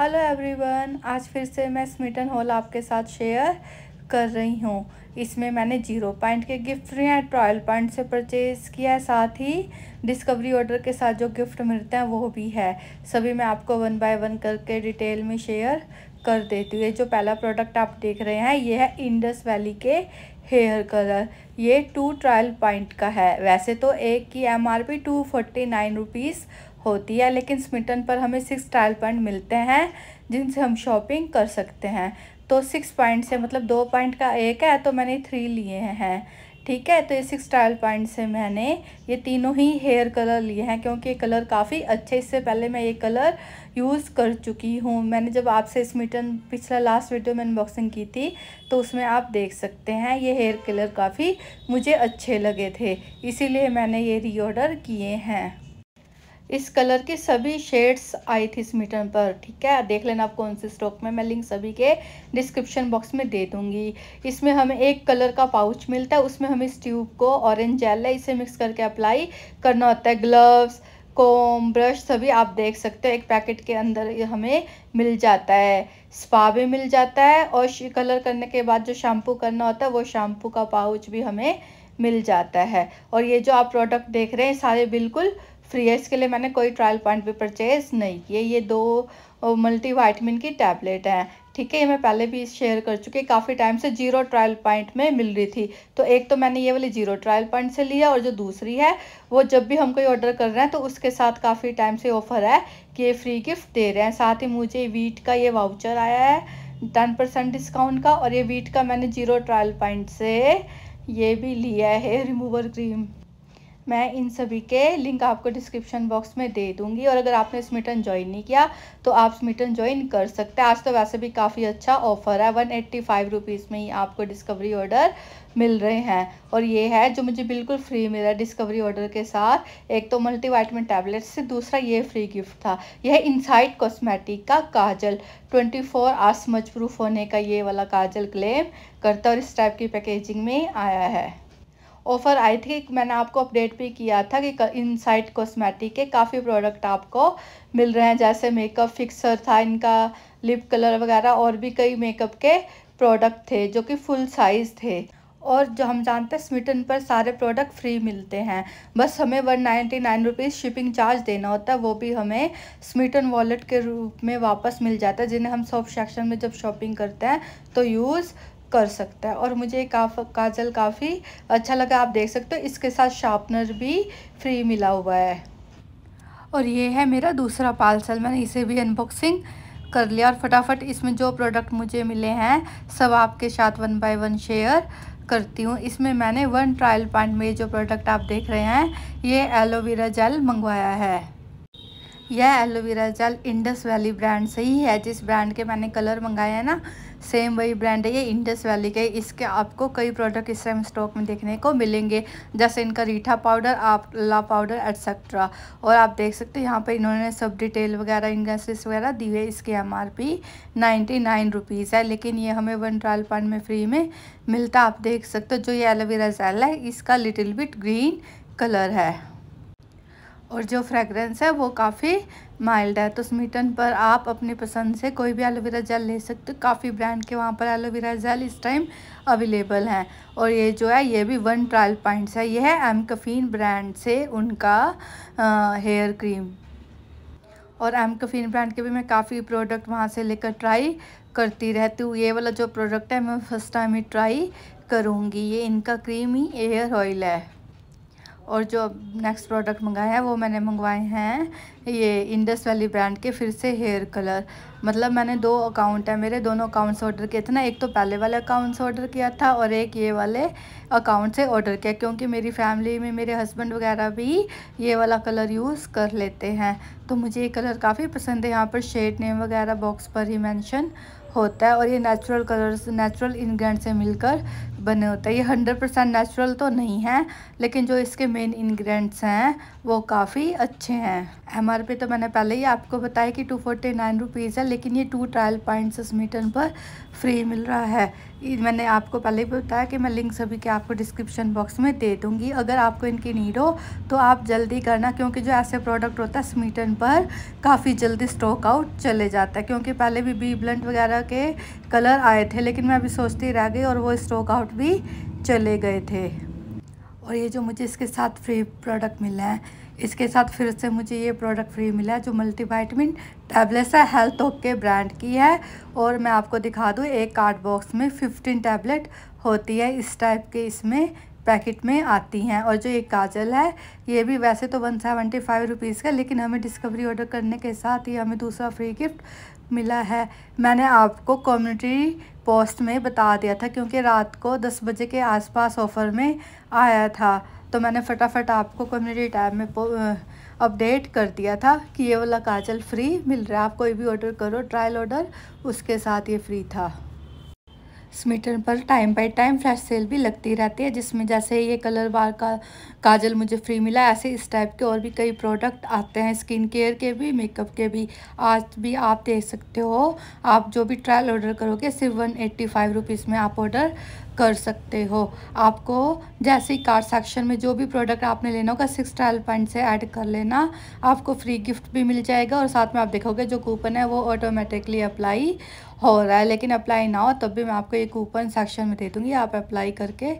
hello everyone आज फिर से मैं स्मिटन हॉल आपके साथ शेयर कर रही हूँ इसमें मैंने जीरो पॉइंट के gift free and trial point से परचेज़ किया है साथ ही डिस्कवरी ऑर्डर के साथ जो गिफ्ट मिलते हैं वो भी है सभी मैं आपको वन बाय वन करके डिटेल में शेयर कर देती हूँ ये जो पहला प्रोडक्ट आप देख रहे हैं ये है इंडस वैली के हेयर कलर ये टू ट्रायल पॉइंट का है वैसे तो एक की M R P two forty nine rupees होती है लेकिन स्मिटन पर हमें सिक्स ट्रायल पॉइंट मिलते हैं जिनसे हम शॉपिंग कर सकते हैं तो सिक्स पॉइंट से मतलब दो पॉइंट का एक है तो मैंने थ्री लिए हैं ठीक है तो ये सिक्स ट्रायल पॉइंट से मैंने ये तीनों ही हेयर कलर लिए हैं क्योंकि ये कलर काफ़ी अच्छे इससे पहले मैं ये कलर यूज़ कर चुकी हूँ मैंने जब आपसे स्मिटन पिछला लास्ट वीडियो में अनबॉक्सिंग की थी तो उसमें आप देख सकते हैं ये हेयर कलर काफ़ी मुझे अच्छे लगे थे इसीलिए मैंने ये रीऑर्डर किए हैं इस कलर के सभी शेड्स आई थी इस मीटर पर ठीक है देख लेना आप कौन से स्टॉक में मैं लिंक सभी के डिस्क्रिप्शन बॉक्स में दे दूंगी इसमें हमें एक कलर का पाउच मिलता है उसमें हमें इस ट्यूब को ऑरेंज जेल है इसे मिक्स करके अप्लाई करना होता है ग्लव्स कोम ब्रश सभी आप देख सकते हो एक पैकेट के अंदर हमें मिल जाता है स्पा भी मिल जाता है और कलर करने के बाद जो शैम्पू करना होता है वो शैम्पू का पाउच भी हमें मिल जाता है और ये जो आप प्रोडक्ट देख रहे हैं सारे बिल्कुल फ्री है इसके लिए मैंने कोई ट्रायल पॉइंट भी परचेज नहीं किए ये दो मल्टी वाइटमिन की टैबलेट है ठीक है ये मैं पहले भी शेयर कर चुकी काफ़ी टाइम से जीरो ट्रायल पॉइंट में मिल रही थी तो एक तो मैंने ये वाली जीरो ट्रायल पॉइंट से लिया और जो दूसरी है वो जब भी हम कोई ऑर्डर कर रहे हैं तो उसके साथ काफ़ी टाइम से ऑफर है कि ये फ्री गिफ्ट दे रहे हैं साथ ही मुझे वीट का ये वाउचर आया है टेन परसेंट डिस्काउंट का और ये वीट का मैंने जीरो ट्रायल पॉइंट से ये भी लिया है हेयर रिमूवर क्रीम मैं इन सभी के लिंक आपको डिस्क्रिप्शन बॉक्स में दे दूंगी और अगर आपने स्मिटन ज्वाइन नहीं किया तो आप स्मिटन ज्वाइन कर सकते हैं आज तो वैसे भी काफ़ी अच्छा ऑफर है वन एट्टी फाइव रुपीज़ में ही आपको डिस्कवरी ऑर्डर मिल रहे हैं और ये है जो मुझे बिल्कुल फ्री मिला डिस्कवरी ऑर्डर के साथ एक तो मल्टी वाइटमिन टैबलेट से दूसरा ये फ्री गिफ्ट था यह है इनसाइट कॉस्मेटिक का kajal twenty four hours smudge proof होने का ये वाला काजल क्लेम करता और इस टाइप की पैकेजिंग में आया है ऑफ़र आई थी मैंने आपको अपडेट भी किया था कि इन साइट कॉस्मेटिक के काफ़ी प्रोडक्ट आपको मिल रहे हैं जैसे मेकअप फिक्सर था इनका लिप कलर वगैरह और भी कई मेकअप के प्रोडक्ट थे जो कि फुल साइज़ थे और जो हम जानते हैं स्मिटन पर सारे प्रोडक्ट फ्री मिलते हैं बस हमें one ninety nine rupees shipping charge देना होता है वो भी हमें स्मिटन वॉलेट के रूप में वापस मिल जाता है जिन्हें हम शॉप सेक्शन में जब शॉपिंग करते हैं तो यूज़ कर सकता है और मुझे काफ काजल काफ़ी अच्छा लगा आप देख सकते हो इसके साथ शार्पनर भी फ्री मिला हुआ है और ये है मेरा दूसरा पार्सल मैंने इसे भी अनबॉक्सिंग कर लिया और फटाफट इसमें जो प्रोडक्ट मुझे मिले हैं सब आपके साथ वन बाय वन शेयर करती हूँ इसमें मैंने वन ट्रायल पॉइंट में जो प्रोडक्ट आप देख रहे हैं ये एलोवेरा जेल मंगवाया है यह aloe vera gel Indus Valley brand से ही है जिस ब्रांड के मैंने कलर मंगाए हैं ना सेम वही ब्रांड है ये इंडस वैली के इसके आपको कई प्रोडक्ट इस टाइम स्टॉक में देखने को मिलेंगे जैसे इनका रीठा पाउडर ला पाउडर एट्सेट्रा और आप देख सकते हैं यहाँ पर इन्होंने सब डिटेल वगैरह इंग्रेडिएंट्स वगैरह दी हुई है इसकी M R P ninety nine rupees है लेकिन ये हमें वन ट्रायल पॉइंट में फ्री में मिलता आप देख सकते हो जो ये एलोवेरा जेल है इसका लिटिल बिट ग्रीन कलर है और जो फ्रेगरेंस है वो काफ़ी माइल्ड है तो स्मीटन पर आप अपनी पसंद से कोई भी एलोवेरा जेल ले सकते हो काफ़ी ब्रांड के वहाँ पर एलोवेरा जेल इस टाइम अवेलेबल हैं और ये जो है ये भी वन ट्रायल पॉइंट्स है ये है एम कफ़ीन ब्रांड से उनका हेयर क्रीम और एम कफ़ीन ब्रांड के भी मैं काफ़ी प्रोडक्ट वहाँ से लेकर ट्राई करती रहती हूँ ये वाला जो प्रोडक्ट है मैं फर्स्ट टाइम ही ट्राई करूँगी ये इनका क्रीम ही एयर ऑयल है और जो नेक्स्ट प्रोडक्ट मंगाए हैं वो मैंने मंगवाए हैं ये इंडस वैली ब्रांड के फिर से हेयर कलर मतलब मैंने दो अकाउंट है मेरे दोनों अकाउंट से ऑर्डर किए थे ना एक तो पहले वाले अकाउंट से ऑर्डर किया था और एक ये वाले अकाउंट से ऑर्डर किया क्योंकि मेरी फैमिली में मेरे हस्बैंड वगैरह भी ये वाला कलर यूज़ कर लेते हैं तो मुझे ये कलर काफ़ी पसंद है यहाँ पर शेड नेम वगैरह बॉक्स पर ही मैंशन होता है और ये नेचुरल कलर्स नेचुरल इन्ग्रेंट से मिलकर बने होते हैं ये हंड्रेड परसेंट नेचुरल तो नहीं है लेकिन जो इसके मेन इंग्रेडिएंट्स हैं वो काफ़ी अच्छे हैं एम तो मैंने पहले ही आपको बताया कि टू फोर्टी नाइन रुपीज़ है लेकिन ये टू ट्रायल पॉइंट्स इस मीटर पर फ्री मिल रहा है मैंने आपको पहले ही बताया कि मैं लिंक सभी के आपको डिस्क्रिप्शन बॉक्स में दे दूँगी अगर आपको इनकी नीड हो तो आप जल्दी करना क्योंकि जो ऐसे प्रोडक्ट होता है स्मीटन पर काफ़ी जल्दी स्टॉक आउट चले जाता है क्योंकि पहले भी बी ब्लंट वगैरह के कलर आए थे लेकिन मैं अभी सोचती रह गई और वो स्टॉक आउट भी चले गए थे और ये जो मुझे इसके साथ फ्री प्रोडक्ट मिला है इसके साथ फिर से मुझे ये प्रोडक्ट फ्री मिला है जो मल्टीवाइटमिन टैबलेट्स है हेल्थ ओक के ब्रांड की है और मैं आपको दिखा दूँ एक कार्ड बॉक्स में फिफ्टीन टैबलेट होती है इस टाइप के इसमें पैकेट में आती हैं और जो ये काजल है ये भी वैसे तो वन सेवेंटी फाइव रुपीज़ का लेकिन हमें डिस्कवरी ऑर्डर करने के साथ ही हमें दूसरा फ्री गिफ्ट मिला है मैंने आपको कम्युनिटी पोस्ट में बता दिया था क्योंकि रात को दस बजे के आसपास ऑफ़र में आया था तो मैंने फटाफट आपको कम्युनिटी टैब में अपडेट कर दिया था कि ये वाला काजल फ्री मिल रहा है आप कोई भी ऑर्डर करो ट्रायल ऑर्डर उसके साथ ये फ्री था स्मिटन पर time by time flash sale भी लगती रहती है जिसमें जैसे ये कलर बार का काजल मुझे फ्री मिला ऐसे इस टाइप के और भी कई प्रोडक्ट आते हैं स्किन केयर के भी मेकअप के भी आज भी आप देख सकते हो आप जो भी ट्रायल ऑर्डर करोगे सिर्फ वन एट्टी फाइव रुपीज़ में आप ऑर्डर कर सकते हो आपको जैसे ही कार्ड सेक्शन में जो भी प्रोडक्ट आपने लेना होगा सिक्स ट्रायल पॉइंट से ऐड कर लेना आपको फ्री गिफ्ट भी मिल जाएगा और साथ में आप देखोगे जो कूपन है वो ऑटोमेटिकली अप्लाई हो रहा है लेकिन अप्लाई ना हो तब भी मैं आपको ये कूपन सेक्शन में दे दूँगी आप अप्लाई करके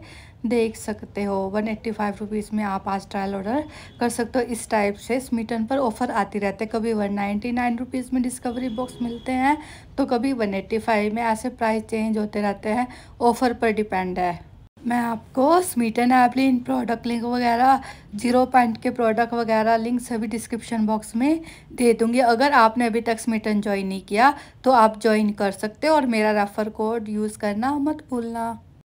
देख सकते हो वन एट्टी फाइव रुपीज़ में आप आज ट्रायल ऑर्डर कर सकते हो इस टाइप से स्मिटन पर ऑफ़र आती रहते हैं कभी वन नाइन्टी नाइन रुपीज़ में डिस्कवरी बॉक्स मिलते हैं तो कभी वन एट्टी फाइव में ऐसे प्राइस चेंज होते रहते हैं ऑफ़र पर डिपेंड है मैं आपको स्मीटन इन प्रोडक्ट लिंक वगैरह जीरो पॉइंट के प्रोडक्ट वगैरह लिंक सभी डिस्क्रिप्शन बॉक्स में दे दूँगी अगर आपने अभी तक स्मिटन ज्वाइन नहीं किया तो आप ज्वाइन कर सकते हो और मेरा रेफ़र कोड यूज़ करना मत भूलना